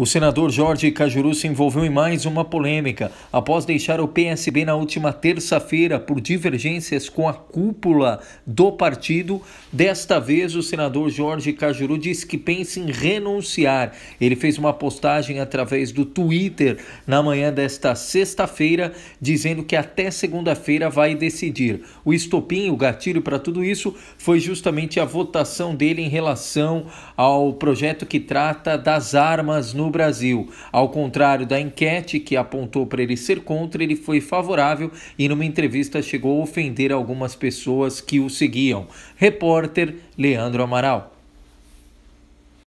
O senador Jorge Cajuru se envolveu em mais uma polêmica após deixar o PSB na última terça-feira por divergências com a cúpula do partido. Desta vez, o senador Jorge Cajuru disse que pensa em renunciar. Ele fez uma postagem através do Twitter na manhã desta sexta-feira, dizendo que até segunda-feira vai decidir. O estopim, o gatilho para tudo isso, foi justamente a votação dele em relação ao projeto que trata das armas no no Brasil. Ao contrário da enquete que apontou para ele ser contra, ele foi favorável e numa entrevista chegou a ofender algumas pessoas que o seguiam. Repórter Leandro Amaral.